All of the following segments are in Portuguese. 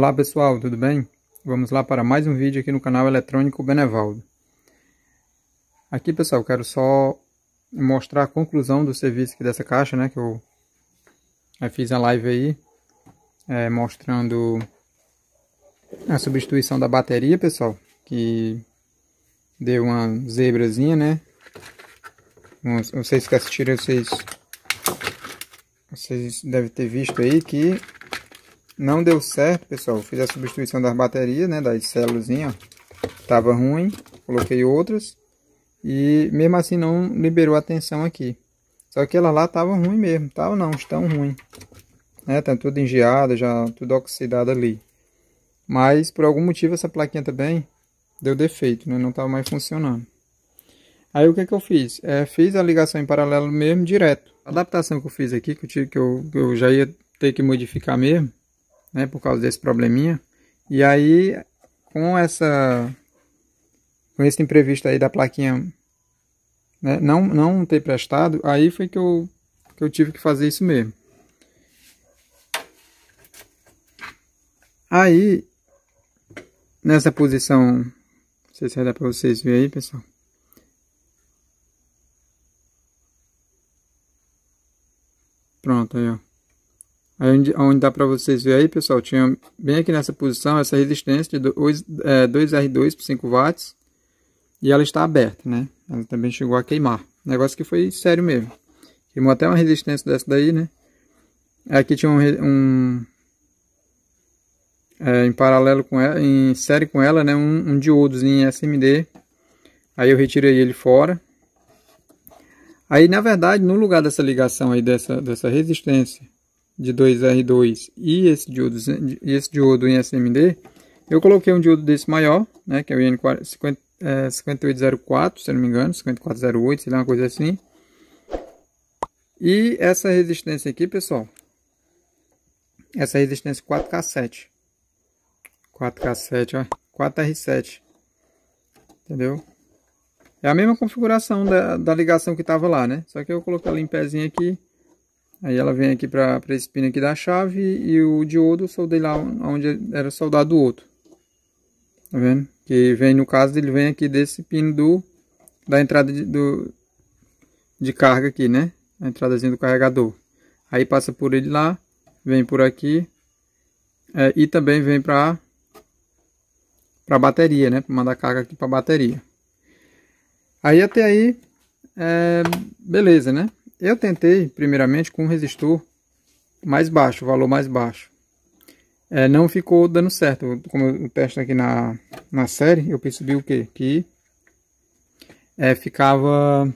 Olá pessoal, tudo bem? Vamos lá para mais um vídeo aqui no canal Eletrônico Benevaldo. Aqui pessoal, quero só mostrar a conclusão do serviço aqui dessa caixa, né? Que eu, fiz a live aí, é, mostrando a substituição da bateria, pessoal. Que deu uma zebrazinha, né? Vocês que assistiram, vocês, vocês devem ter visto aí que não deu certo, pessoal. Fiz a substituição das baterias, né? Das célulozinhas, Tava ruim. Coloquei outras. E mesmo assim não liberou a tensão aqui. Só que ela lá tava ruim mesmo. Tava não, estão ruim. Né? Tá tudo engeada, já tudo oxidado ali. Mas por algum motivo essa plaquinha também deu defeito, né? Não tava mais funcionando. Aí o que, que eu fiz? É, fiz a ligação em paralelo mesmo, direto. A adaptação que eu fiz aqui, que eu, tive, que eu, que eu já ia ter que modificar mesmo, né, por causa desse probleminha. E aí, com essa com esse imprevisto aí da plaquinha né, não, não ter prestado, aí foi que eu, que eu tive que fazer isso mesmo. Aí, nessa posição, não sei se dá para pra vocês verem aí, pessoal. Pronto, aí, ó. Onde, onde dá para vocês ver aí, pessoal, tinha bem aqui nessa posição essa resistência de 2, é, r 2 por 5 watts. E ela está aberta, né? Ela também chegou a queimar. Negócio que foi sério mesmo. Queimou até uma resistência dessa daí, né? Aqui tinha um... um é, em paralelo com ela, em série com ela, né? Um, um diodozinho SMD. Aí eu retirei ele fora. Aí, na verdade, no lugar dessa ligação aí, dessa, dessa resistência de 2R2 e esse diodo, esse diodo em SMD, eu coloquei um diodo desse maior, né, que é o IN5804, é, se não me engano, 5408, sei lá, uma coisa assim. E essa resistência aqui, pessoal, essa resistência 4K7. 4K7, ó, 4R7. Entendeu? É a mesma configuração da, da ligação que estava lá, né? Só que eu coloquei ela em pezinho aqui Aí ela vem aqui para esse pino aqui da chave e o diodo eu soldei lá onde era soldado o outro. Tá vendo? Que vem, no caso, ele vem aqui desse pino do, da entrada de, do, de carga aqui, né? A entradazinha do carregador. Aí passa por ele lá, vem por aqui é, e também vem para para bateria, né? Para mandar carga aqui para bateria. Aí até aí, é, beleza, né? Eu tentei, primeiramente, com um resistor mais baixo, valor mais baixo. É, não ficou dando certo. Como eu testo aqui na, na série, eu percebi o quê? Que é, ficava...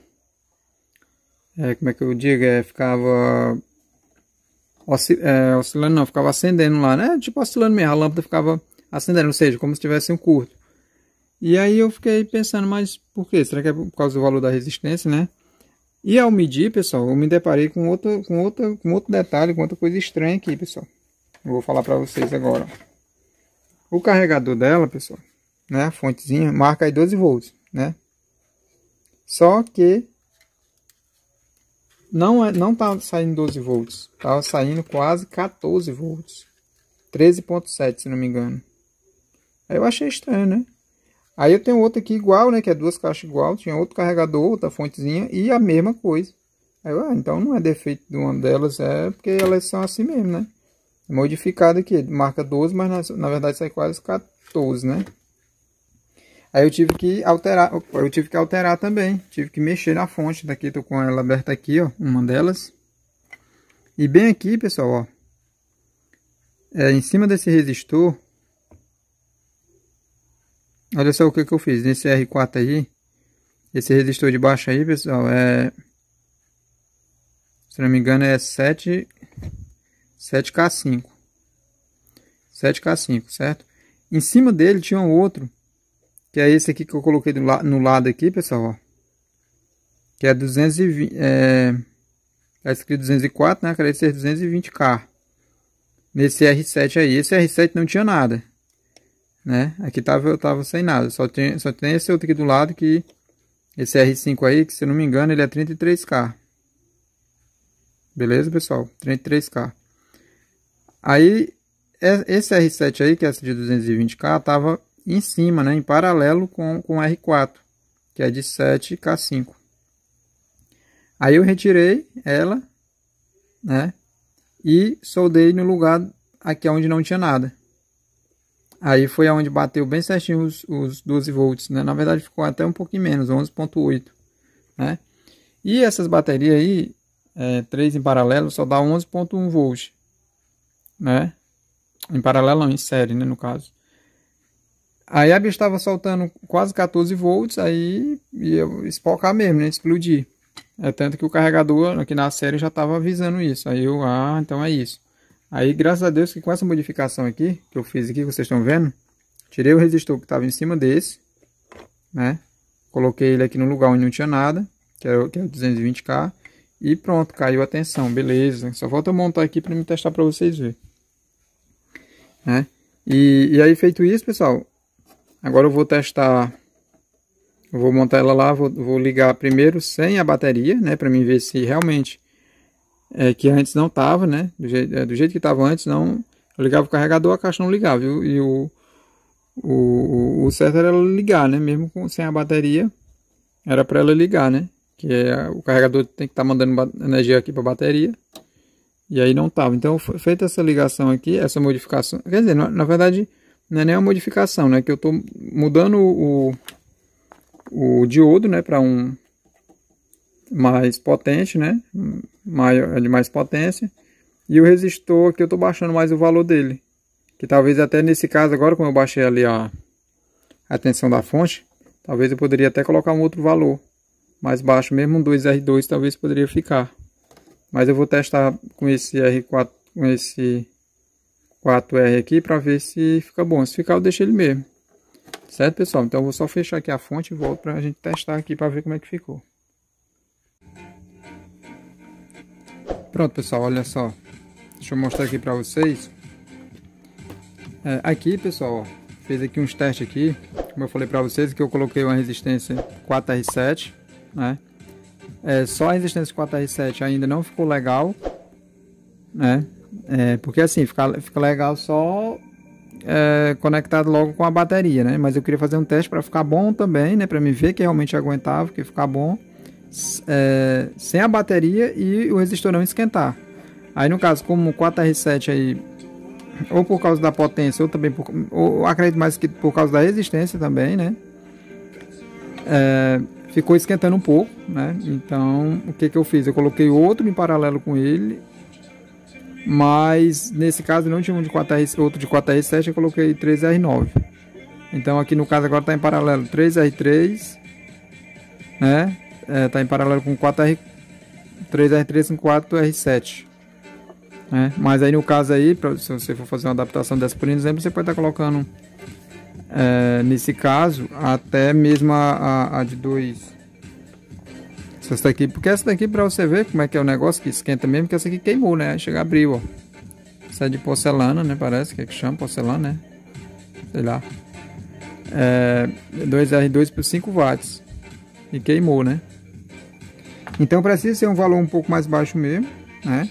É, como é que eu digo? É, ficava... Oscil, é, oscilando não, ficava acendendo lá, né? Tipo oscilando mesmo, a lâmpada ficava acendendo, ou seja, como se tivesse um curto. E aí eu fiquei pensando, mas por que Será que é por causa do valor da resistência, né? E ao medir, pessoal, eu me deparei com outro, com outro, com outro detalhe, com outra coisa estranha aqui, pessoal. Eu vou falar para vocês agora. O carregador dela, pessoal, né, a fontezinha, marca aí 12 volts, né? Só que não, é, não tá saindo 12 volts, tá saindo quase 14 volts. 13.7, se não me engano. Aí eu achei estranho, né? Aí eu tenho outro aqui igual, né? Que é duas caixas igual. Tinha outro carregador, outra fontezinha e a mesma coisa. Aí eu, ah, então não é defeito de uma delas, é porque elas são assim mesmo, né? Modificada aqui, marca 12, mas na, na verdade sai é quase 14, né? Aí eu tive que alterar, eu tive que alterar também. Tive que mexer na fonte daqui, tô com ela aberta aqui, ó, uma delas. E bem aqui, pessoal, ó. É, em cima desse resistor, Olha só o que, que eu fiz nesse R4 aí. Esse resistor de baixo aí, pessoal, é... Se não me engano é 7... 7K5. 7K5, certo? Em cima dele tinha um outro, que é esse aqui que eu coloquei la... no lado aqui, pessoal, ó. Que é 220... É... Tá escrito 204, né? Acredito ser 220K. Nesse R7 aí. Esse R7 não tinha nada né? Aqui tava, eu tava sem nada, só tem, só tem esse outro aqui do lado que... Esse R5 aí, que se eu não me engano, ele é 33K. Beleza, pessoal? 33K. Aí, esse R7 aí, que é essa de 220K, tava em cima, né? Em paralelo com, com o R4, que é de 7K5. Aí eu retirei ela, né? E soldei no lugar aqui onde não tinha nada. Aí foi aonde bateu bem certinho os, os 12 volts, né? Na verdade ficou até um pouquinho menos, 11.8, né? E essas baterias aí, é, três em paralelo, só dá 11.1 volts, né? Em paralelo não, em série, né, no caso. Aí a bicha estava soltando quase 14 volts, aí ia espocar mesmo, né? Explodir. É tanto que o carregador aqui na série já estava avisando isso. Aí eu, ah, então é isso. Aí, graças a Deus, que com essa modificação aqui, que eu fiz aqui, que vocês estão vendo, tirei o resistor que estava em cima desse, né? Coloquei ele aqui no lugar onde não tinha nada, que é o, que é o 220K, e pronto, caiu a tensão, beleza. Só falta eu montar aqui para me testar para vocês verem. Né? E, e aí, feito isso, pessoal, agora eu vou testar eu vou montar ela lá, vou, vou, ligar primeiro sem a bateria, né, para mim ver se realmente é, que antes não estava, né? Do, é, do jeito que estava antes, não. Eu ligava o carregador, a caixa não ligava. E, o, e o, o, o certo era ela ligar, né? Mesmo com, sem a bateria, era para ela ligar, né? Que é, o carregador tem que estar tá mandando energia aqui para a bateria. E aí não estava. Então, feita essa ligação aqui, essa modificação. Quer dizer, na, na verdade, não é nem uma modificação, né? Que eu estou mudando o, o diodo, né? Para um mais potente, né? Maior, de mais potência. E o resistor que eu estou baixando mais o valor dele. Que talvez até nesse caso agora, como eu baixei ali a, a tensão da fonte, talvez eu poderia até colocar um outro valor mais baixo. Mesmo um 2R2 talvez poderia ficar. Mas eu vou testar com esse R4, com esse 4R aqui para ver se fica bom. Se ficar eu deixo ele mesmo. Certo, pessoal? Então eu vou só fechar aqui a fonte e volto para a gente testar aqui para ver como é que ficou. Pronto, pessoal, olha só. Deixa eu mostrar aqui pra vocês. É, aqui, pessoal, ó, fez aqui uns testes aqui. Como eu falei pra vocês, que eu coloquei uma resistência 4R7, né? É, só a resistência 4R7 ainda não ficou legal, né? É, porque assim, fica, fica legal só é, conectado logo com a bateria, né? Mas eu queria fazer um teste para ficar bom também, né? Para me ver que realmente aguentava, que ficar bom é, sem a bateria e o resistor não esquentar. Aí no caso, como o 4R7 aí, ou por causa da potência, ou também por, ou, acredito mais que por causa da resistência também, né? É, ficou esquentando um pouco, né? Então, o que que eu fiz? Eu coloquei outro em paralelo com ele, mas nesse caso não tinha um de 4R, outro de 4R7, eu coloquei 3R9. Então aqui no caso agora está em paralelo 3R3, né? é, tá em paralelo com 4R, 3R3 com 4R7. Né? Mas aí no caso aí, pra, se você for fazer uma adaptação dessa, por exemplo, você pode estar tá colocando, é, nesse caso, até mesmo a, a, a de 2... Essa daqui, porque essa daqui para você ver como é que é o negócio que esquenta mesmo, que essa aqui queimou, né? Chega a abrir, ó. Essa é de porcelana, né? Parece que é que chama porcelana, né? Sei lá. É, 2R2 por 5 watts. E queimou, né? Então precisa ser um valor um pouco mais baixo mesmo, né?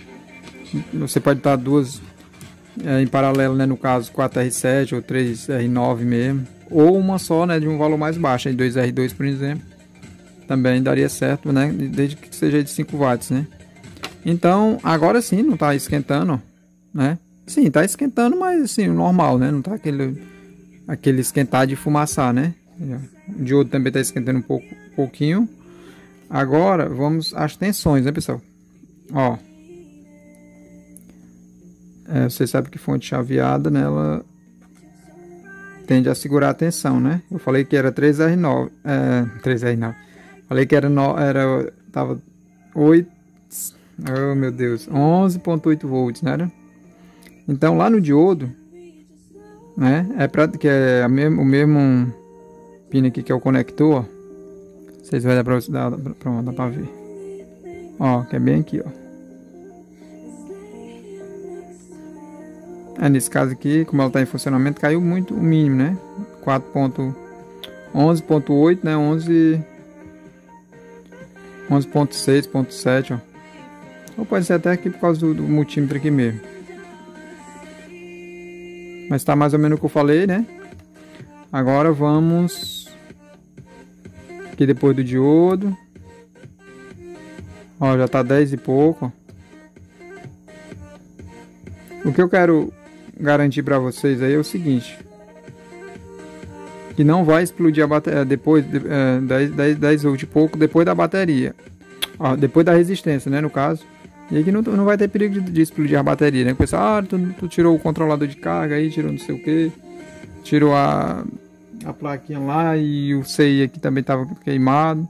Você pode estar duas é, em paralelo, né? No caso 4R7 ou 3R9 mesmo. Ou uma só, né? De um valor mais baixo, aí 2R2 por exemplo. Também daria certo, né? Desde que seja de 5 watts, né? Então, agora sim, não tá esquentando, né? Sim, tá esquentando, mas assim, normal, né? Não tá aquele, aquele esquentar de fumaçar, né? O diodo também tá esquentando um pouco, pouquinho. Agora vamos às tensões, né, pessoal? Ó. É, vocês sabem que fonte chaveada, né, ela tende a segurar a tensão, né? Eu falei que era 3R9, é, 3R9. Falei que era no, era tava 8 Oh, meu Deus, 11.8 volts, né? Então lá no diodo, né, é para que é mesmo, o mesmo pino aqui que é o conector, vocês vai dar pra, dar, pronto, dá pra ver. Ó, que é bem aqui, ó. É, nesse caso aqui, como ela tá em funcionamento, caiu muito o mínimo, né? 4.11.8, né? 11... 11.6.7, ó. Ou pode ser até aqui por causa do, do multímetro aqui mesmo. Mas tá mais ou menos o que eu falei, né? Agora vamos Aqui depois do diodo. Ó, já tá 10 e pouco. O que eu quero garantir para vocês aí é o seguinte. Que não vai explodir a bateria é, depois, é, 10, 10, 10 ou de pouco, depois da bateria. Ó, depois da resistência, né, no caso. E aqui não, não vai ter perigo de, de explodir a bateria, né? Pensar, ah, tu, tu tirou o controlador de carga aí, tirou não sei o que, tirou a, a plaquinha lá e o CI aqui também estava queimado.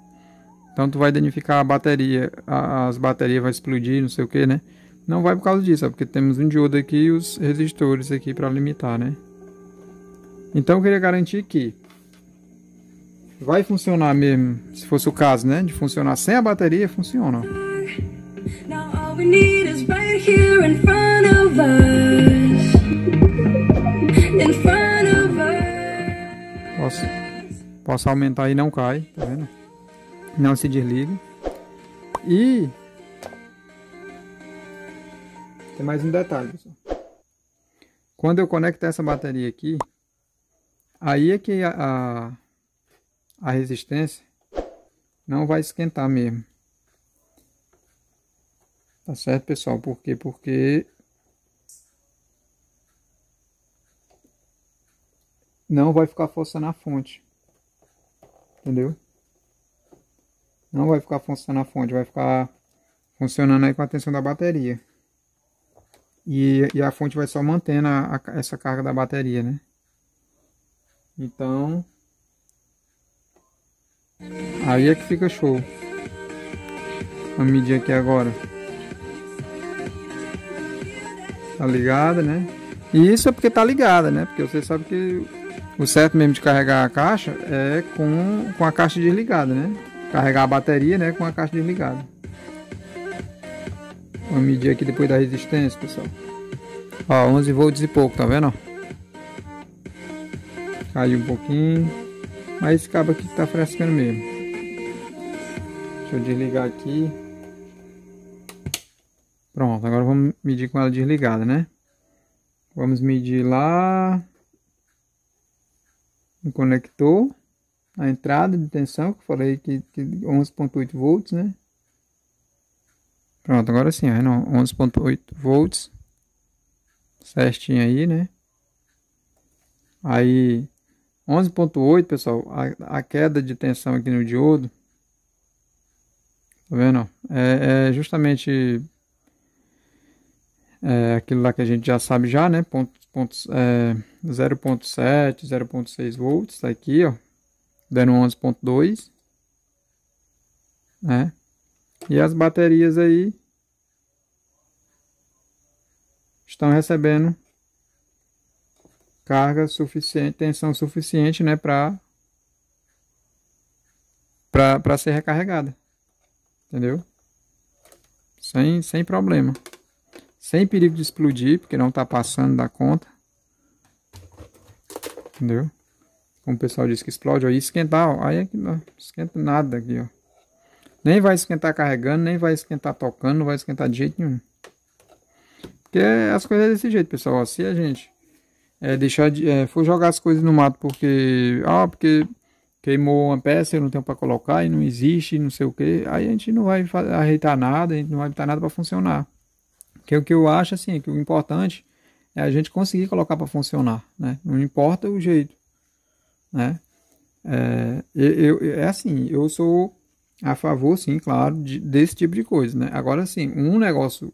Então tu vai danificar a bateria, as baterias vai explodir, não sei o que, né? Não vai por causa disso, é porque temos um diodo aqui e os resistores aqui para limitar, né? Então eu queria garantir que vai funcionar mesmo, se fosse o caso, né? De funcionar sem a bateria, funciona. Now all we need is right here in front of us. posso, posso aumentar e não cai, tá vendo? Não se desliga. E tem mais um detalhe, pessoal. Quando eu conecto essa bateria aqui, aí é que a, a, a resistência não vai esquentar mesmo. Tá certo, pessoal? Por quê? Porque não vai ficar forçando a fonte. Entendeu? Não vai ficar forçando a fonte, vai ficar funcionando aí com a tensão da bateria. E, e a fonte vai só mantendo a, a, essa carga da bateria, né? Então... Aí é que fica show. Vamos medir aqui agora. Tá ligada, né? E isso é porque tá ligada, né? Porque você sabe que o certo mesmo de carregar a caixa é com, com a caixa desligada, né? Carregar a bateria né, com a caixa desligada. Vamos medir aqui depois da resistência, pessoal. Ó, 11 volts e pouco, tá vendo? Caiu um pouquinho. Mas esse cabo aqui tá frescando mesmo. Deixa eu desligar aqui. Pronto, agora vamos medir com ela desligada, né? Vamos medir lá um conector, a entrada de tensão, que eu falei que, que 11.8 volts, né? Pronto, agora sim, 11.8 volts, certinho aí, né? Aí, 11.8, pessoal, a, a, queda de tensão aqui no diodo, tá vendo? É, é justamente é, aquilo lá que a gente já sabe já, né? Ponto 0.7, 0.6 é, volts tá aqui, ó, dando 11.2, né? E as baterias aí estão recebendo carga suficiente, tensão suficiente, né, para para ser recarregada, entendeu? Sem, sem problema sem perigo de explodir, porque não está passando da conta. Entendeu? Como o pessoal diz que explode, ó, e esquentar, ó, aí aqui é não esquenta nada aqui, ó. Nem vai esquentar carregando, nem vai esquentar tocando, não vai esquentar de jeito nenhum. Porque as coisas é desse jeito, pessoal. Ó, se a gente é, deixar de, é, for jogar as coisas no mato porque, ah, porque queimou uma peça, eu não tenho para colocar e não existe, não sei o que, aí a gente não vai arreitar nada, a gente não vai botar nada para funcionar. Porque é o que eu acho assim, que o importante é a gente conseguir colocar para funcionar, né? Não importa o jeito, né? É, eu, eu, é assim, eu sou a favor, sim, claro, de, desse tipo de coisa, né? Agora, sim, um negócio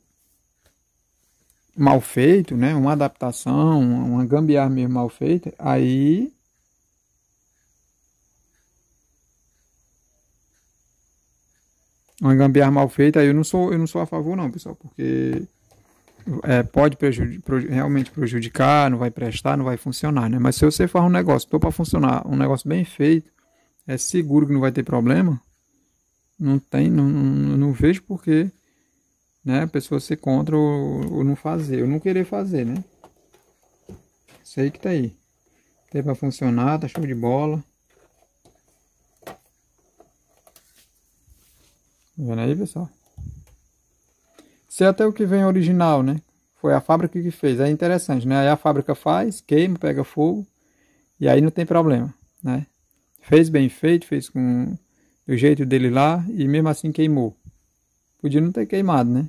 mal feito, né? Uma adaptação, uma gambiarra mesmo mal feita, aí uma gambiarra mal feita, aí eu não sou, eu não sou a favor não, pessoal, porque é, pode prejudicar, realmente prejudicar, não vai prestar, não vai funcionar, né? Mas se você faz um negócio, para funcionar, um negócio bem feito, é seguro que não vai ter problema, não tem, não, não, não vejo porquê, né? A pessoa ser contra ou, ou não fazer, ou não querer fazer, né? Isso aí que tá aí. Tem para funcionar, tá show de bola. Tá vendo aí, pessoal? ser até o que vem original, né? Foi a fábrica que fez. É interessante, né? Aí a fábrica faz, queima, pega fogo, e aí não tem problema, né? Fez bem feito, fez com o jeito dele lá, e mesmo assim queimou. Podia não ter queimado, né?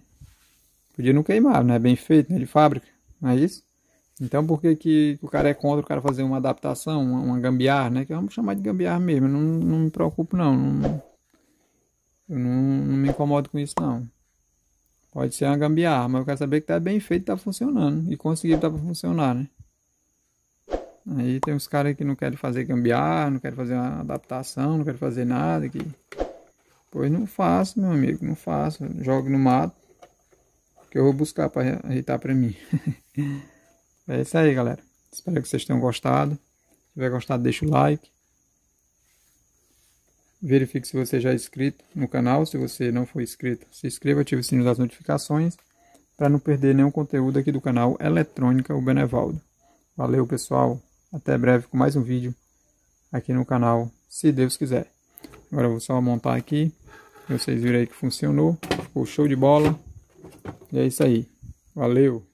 Podia não queimar, né? bem feito, né? De fábrica, não é isso? Então por que, que o cara é contra o cara fazer uma adaptação, uma, uma gambiarra, né? Que vamos chamar de gambiarra mesmo, não, não me preocupo não, não eu não, não me incomodo com isso não. Pode ser uma gambiarra, mas eu quero saber que tá bem feito, tá funcionando. E conseguiu tá para funcionar, né? Aí tem uns caras que não querem fazer gambiarra, não querem fazer uma adaptação, não querem fazer nada. Que... Pois não faço, meu amigo, não faço. Jogo no mato, que eu vou buscar para ajeitar para mim. é isso aí, galera. Espero que vocês tenham gostado. Se tiver gostado, deixa o like. Verifique se você já é inscrito no canal. Se você não for inscrito, se inscreva, ative o sino das notificações para não perder nenhum conteúdo aqui do canal Eletrônica o Benevaldo. Valeu, pessoal. Até breve com mais um vídeo aqui no canal, se Deus quiser. Agora eu vou só montar aqui. Vocês viram aí que funcionou. Ficou show de bola. E é isso aí. Valeu!